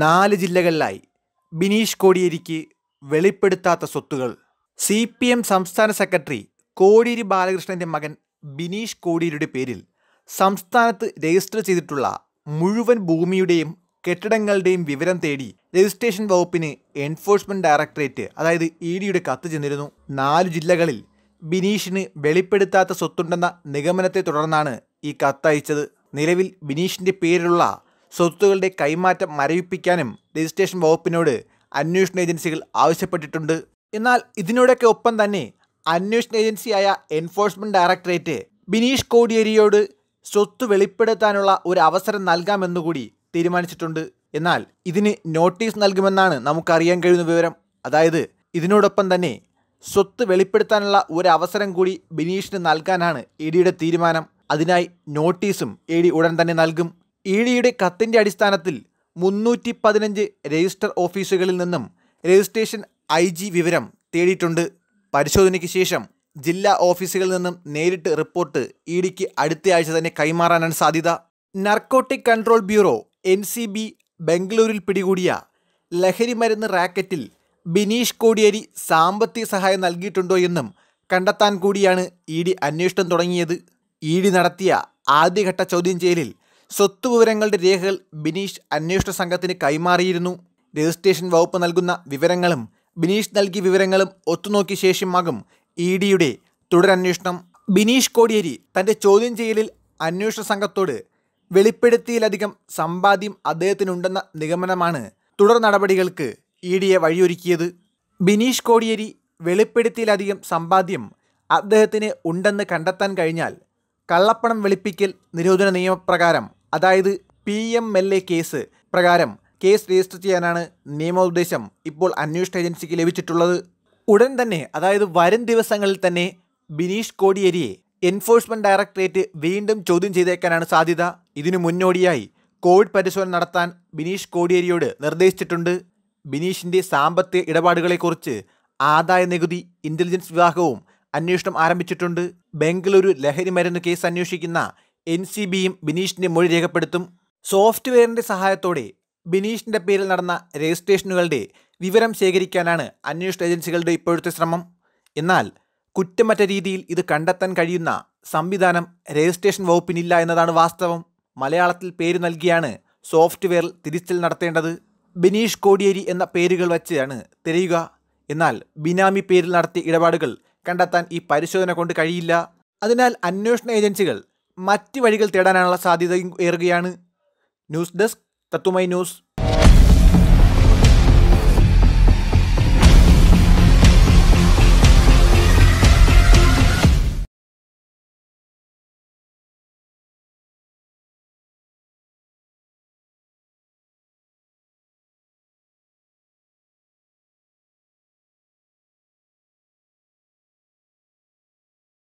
നാല് ജില്ലകളിലായി ബിനീഷ് കോടിയേരിക്ക് വെളിപ്പെടുത്താത്ത സ്വത്തുകൾ സി പി എം സംസ്ഥാന സെക്രട്ടറി കോടിയേരി ബാലകൃഷ്ണൻ്റെ മകൻ ബിനീഷ് കോടിയേരിയുടെ പേരിൽ സംസ്ഥാനത്ത് രജിസ്റ്റർ ചെയ്തിട്ടുള്ള മുഴുവൻ ഭൂമിയുടെയും കെട്ടിടങ്ങളുടെയും വിവരം തേടി രജിസ്ട്രേഷൻ വകുപ്പിന് എൻഫോഴ്സ്മെൻറ്റ് ഡയറക്ടറേറ്റ് അതായത് ഇ ഡിയുടെ കത്ത് ചെന്നിരുന്നു നാല് ജില്ലകളിൽ ബിനീഷിന് വെളിപ്പെടുത്താത്ത സ്വത്തുണ്ടെന്ന നിഗമനത്തെ തുടർന്നാണ് ഈ കത്തയച്ചത് നിലവിൽ ബിനീഷിൻ്റെ പേരിലുള്ള സ്വത്തുക്കളുടെ കൈമാറ്റം മരവിപ്പിക്കാനും രജിസ്ട്രേഷൻ വകുപ്പിനോട് അന്വേഷണ ഏജൻസികൾ ആവശ്യപ്പെട്ടിട്ടുണ്ട് എന്നാൽ ഇതിനോടൊക്കെ ഒപ്പം തന്നെ അന്വേഷണ ഏജൻസിയായ എൻഫോഴ്സ്മെൻറ്റ് ഡയറക്ടറേറ്റ് ബിനീഷ് കോടിയേരിയോട് സ്വത്ത് വെളിപ്പെടുത്താനുള്ള ഒരു അവസരം നൽകാമെന്നുകൂടി തീരുമാനിച്ചിട്ടുണ്ട് എന്നാൽ ഇതിന് നോട്ടീസ് നൽകുമെന്നാണ് നമുക്കറിയാൻ കഴിയുന്ന വിവരം അതായത് ഇതിനോടൊപ്പം തന്നെ സ്വത്ത് വെളിപ്പെടുത്താനുള്ള ഒരു അവസരം കൂടി ബിനീഷിന് നൽകാനാണ് ഇ ഡിയുടെ തീരുമാനം അതിനായി നോട്ടീസും ഇ ഡി ഉടൻ തന്നെ നൽകും ഇ കത്തിൻ്റെ അടിസ്ഥാനത്തിൽ മുന്നൂറ്റി പതിനഞ്ച് രജിസ്റ്റർ ഓഫീസുകളിൽ നിന്നും രജിസ്ട്രേഷൻ ഐ ജി വിവരം തേടിയിട്ടുണ്ട് പരിശോധനയ്ക്ക് ശേഷം ജില്ലാ ഓഫീസുകളിൽ നിന്നും നേരിട്ട് റിപ്പോർട്ട് ഇ ഡിക്ക് അടുത്ത ആഴ്ച തന്നെ കൈമാറാനാണ് സാധ്യത narcotic control bureau N C B ബംഗളൂരിൽ പിടികൂടിയ മരുന്ന് റാക്കറ്റിൽ ബിനീഷ് കോടിയേരി സാമ്പത്തിക സഹായം നൽകിയിട്ടുണ്ടോ എന്നും കണ്ടെത്താൻ കൂടിയാണ് ഇ ഡി അന്വേഷണം തുടങ്ങിയത് ഇ ഡി നടത്തിയ ആദ്യഘട്ട ചോദ്യം ചെയ്യലിൽ സ്വത്ത് വിവരങ്ങളുടെ രേഖകൾ ബിനീഷ് അന്വേഷണ സംഘത്തിന് കൈമാറിയിരുന്നു രജിസ്ട്രേഷൻ വകുപ്പ് നൽകുന്ന വിവരങ്ങളും ബിനീഷ് നൽകിയ വിവരങ്ങളും ഒത്തുനോക്കിയ ശേഷമാകും ഇ ഡിയുടെ തുടരന്വേഷണം ബിനീഷ് കോടിയേരി തൻ്റെ ചോദ്യം ചെയ്യലിൽ അന്വേഷണ സംഘത്തോട് വെളിപ്പെടുത്തിയിലധികം സമ്പാദ്യം അദ്ദേഹത്തിനുണ്ടെന്ന നിഗമനമാണ് തുടർ നടപടികൾക്ക് ഇ ഡിയെ വഴിയൊരുക്കിയത് ബിനീഷ് കോടിയേരി വെളിപ്പെടുത്തിയിലധികം സമ്പാദ്യം അദ്ദേഹത്തിന് ഉണ്ടെന്ന് കണ്ടെത്താൻ കഴിഞ്ഞാൽ കള്ളപ്പണം വെളുപ്പിക്കൽ നിരോധന നിയമപ്രകാരം അതായത് P M L A case പ്രകാരം കേസ് രജിസ്റ്റർ ചെയ്യാനാണ് നിയമോപദേശം ഇപ്പോൾ അന്വേഷണ ഏജൻസിക്ക് ലഭിച്ചിട്ടുള്ളത് ഉടൻ തന്നെ അതായത് വരും ദിവസങ്ങളിൽ തന്നെ ബിനീഷ് കോടിയേരിയെ എൻഫോഴ്സ്മെന്റ് ഡയറക്ടറേറ്റ് വീണ്ടും ചോദ്യം ചെയ്തേക്കാനാണ് സാധ്യത ഇതിനു മുന്നോടിയായി കോവിഡ് പരിശോധന നടത്താൻ ബിനീഷ് കോടിയേരിയോട് നിർദ്ദേശിച്ചിട്ടുണ്ട് ബിനീഷിന്റെ സാമ്പത്തിക ഇടപാടുകളെക്കുറിച്ച് ആദായ നികുതി ഇൻ്റലിജൻസ് വിഭാഗവും അന്വേഷണം ആരംഭിച്ചിട്ടുണ്ട് ബംഗളൂരു ലഹരി മരുന്ന് കേസ് അന്വേഷിക്കുന്ന എൻ സി ബിയും ബിനീഷിൻ്റെ മൊഴി രേഖപ്പെടുത്തും സോഫ്റ്റ്വെയറിൻ്റെ സഹായത്തോടെ ബിനീഷിൻ്റെ പേരിൽ നടന്ന രജിസ്ട്രേഷനുകളുടെ വിവരം ശേഖരിക്കാനാണ് അന്വേഷണ ഏജൻസികളുടെ ഇപ്പോഴത്തെ ശ്രമം എന്നാൽ കുറ്റമറ്റ രീതിയിൽ ഇത് കണ്ടെത്താൻ കഴിയുന്ന സംവിധാനം രജിസ്ട്രേഷൻ വകുപ്പിനില്ല എന്നതാണ് വാസ്തവം മലയാളത്തിൽ പേര് നൽകിയാണ് സോഫ്റ്റ്വെയറിൽ തിരിച്ചൽ നടത്തേണ്ടത് ബിനീഷ് കോടിയേരി എന്ന പേരുകൾ വച്ചാണ് തിരയുക എന്നാൽ ബിനാമി പേരിൽ നടത്തിയ ഇടപാടുകൾ കണ്ടെത്താൻ ഈ പരിശോധന കൊണ്ട് കഴിയില്ല അതിനാൽ അന്വേഷണ ഏജൻസികൾ മറ്റ് വഴികൾ തേടാനുള്ള സാധ്യതയും ഏറുകയാണ് ന്യൂസ് ഡെസ്ക് തത്തുമൈ ന്യൂസ്